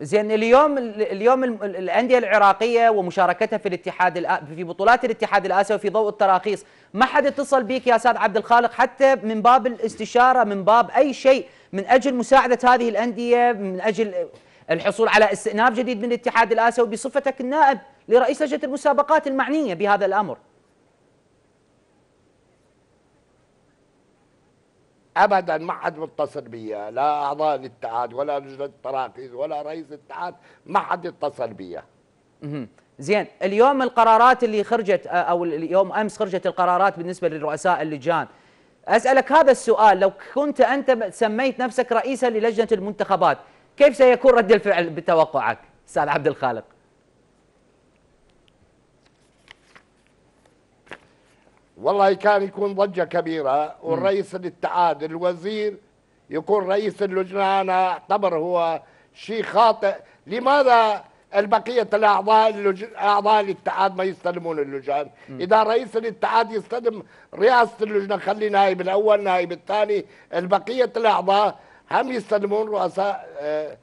زين اليوم اليوم الانديه العراقيه ومشاركتها في الاتحاد في بطولات الاتحاد الاسيوي في ضوء التراخيص ما حد اتصل بيك يا استاذ عبد الخالق حتى من باب الاستشاره من باب اي شيء من اجل مساعده هذه الانديه من اجل الحصول على استئناف جديد من الاتحاد الاسيوي بصفتك النائب لرئيس لجنه المسابقات المعنيه بهذا الامر ابدا ما حد متصل بيا لا اعضاء الاتحاد ولا لجنه التراخيص ولا رئيس الاتحاد ما حد اتصل بيا زين اليوم القرارات اللي خرجت او اليوم امس خرجت القرارات بالنسبه للرؤساء اللجان اسالك هذا السؤال لو كنت انت سميت نفسك رئيسا للجنه المنتخبات كيف سيكون رد الفعل بتوقعك استاذ عبد الخالق والله كان يكون ضجة كبيرة والرئيس الاتحاد الوزير يكون رئيس اللجنة أنا أعتبر هو شيء خاطئ لماذا البقية الأعضاء اللج... أعضاء الاتحاد ما يستلمون اللجان م. إذا رئيس الاتحاد يستلم رئاسة اللجنة خلي نائب الأول نائب الثاني البقية الأعضاء هم يستلمون رؤساء آه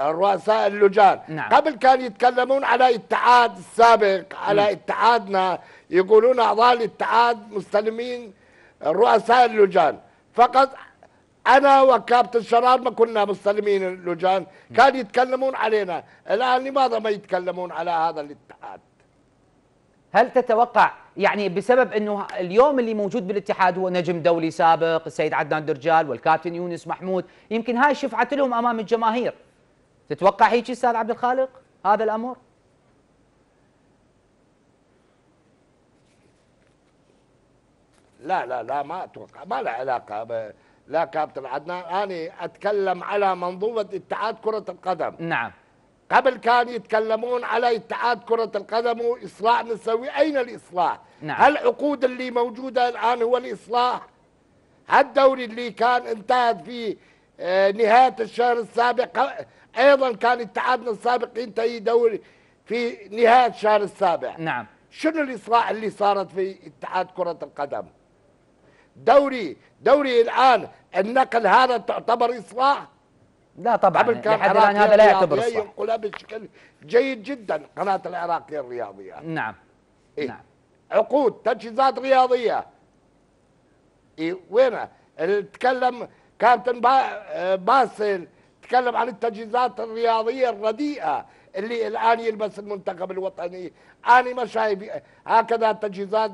رؤساء اللجان نعم. قبل كان يتكلمون على اتحاد السابق على م. اتحادنا يقولون أعضاء الاتحاد مستلمين رؤساء اللجان فقط أنا وكابتن شرار ما كنا مستلمين اللجان كانوا يتكلمون علينا الآن لماذا ما يتكلمون على هذا الاتحاد هل تتوقع يعني بسبب انه اليوم اللي موجود بالاتحاد هو نجم دولي سابق السيد عدنان درجال والكابتن يونس محمود يمكن هاي شفعت لهم امام الجماهير تتوقع هيك استاذ عبد الخالق هذا الامر لا لا لا ما اتوقع ما له علاقه ب... لا كابتن عدنان انا اتكلم على منظومه اتحاد كره القدم نعم قبل كان يتكلمون على اتحاد كرة القدم وإصلاح نسوي أين الإصلاح نعم. هل العقود اللي موجودة الآن هو الإصلاح الدوري اللي كان انتهت في آه، نهاية الشهر السابق أيضا كان اتحادنا السابق ينتهي دوري في نهاية الشهر السابع نعم شنو الإصلاح اللي صارت في اتحاد كرة القدم دوري دوري الان النقل هذا تعتبر اصلاح لا طبعا قبل كان لحد الان هذا لا يعتبر اصلاح ينقلها بشكل جيد جدا قناه العراقيه الرياضيه نعم إيه؟ نعم عقود تجهيزات رياضيه إيه وين تكلم كابتن با... آه، باسل تكلم عن التجهيزات الرياضيه الرديئه اللي الان يلبس المنتخب الوطني انا ما شايف آه، هكذا تجهيزات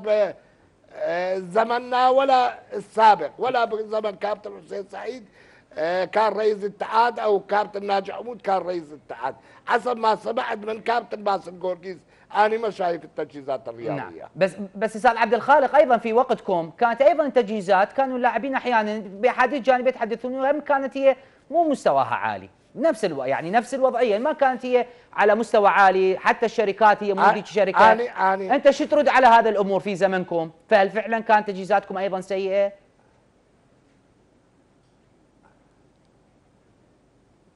زمننا ولا السابق ولا بزمن كابتن حسين سعيد آه، كان رئيس الاتحاد او كابتن ناجي عمود كان رئيس الاتحاد حسب ما سمعت من كابتن باسل جورجيز انا ما شايف التجهيزات الرياضيه نعم. بس بس استاذ عبد الخالق ايضا في وقتكم كانت ايضا التجهيزات كانوا اللاعبين احيانا باحاديث جانبيه يتحدثون كانت هي مو مستواها عالي نفس الو... يعني نفس الوضعيه يعني ما كانت هي على مستوى عالي حتى الشركات هي مو ذيك الشركات آني آني انت شو ترد على هذا الامور في زمنكم فهل فعلا كانت تجهيزاتكم ايضا سيئه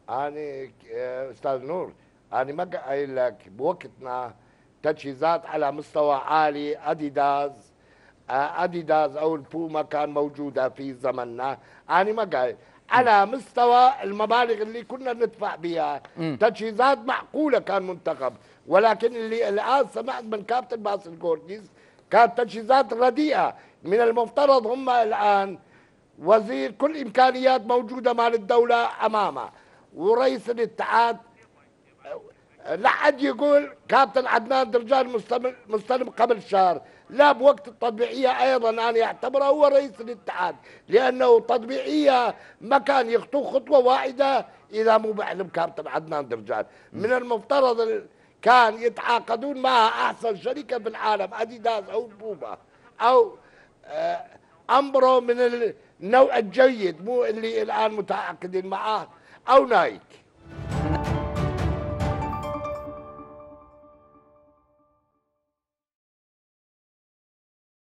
أنا آه، أستاذ نور أنا ما قايل لك بوقتنا تجهيزات على مستوى عالي أديداز آه، أديداز أو البوما كان موجودة في زمننا أنا ما قايل على مستوى المبالغ اللي كنا ندفع بها تجهيزات معقوله كان منتخب ولكن اللي الان سمعت من كابتن باسل جورجيز كانت تجهيزات رديئه من المفترض هم الان وزير كل امكانيات موجوده مال الدوله امامه ورئيس الاتحاد لحد يقول كابتن عدنان درجان مستلم قبل شهر لا بوقت التطبيعية أيضا أنا أعتبره هو رئيس الاتحاد لأنه تطبيعية ما كان يخطو خطوة واحدة إذا مو بعلم كابتن عدنان درجان من المفترض كان يتعاقدون مع أحسن شركة في العالم أديداس أو بوبا أو آه، أمبرو من النوع الجيد مو اللي الآن متعاقدين معاه أو نايك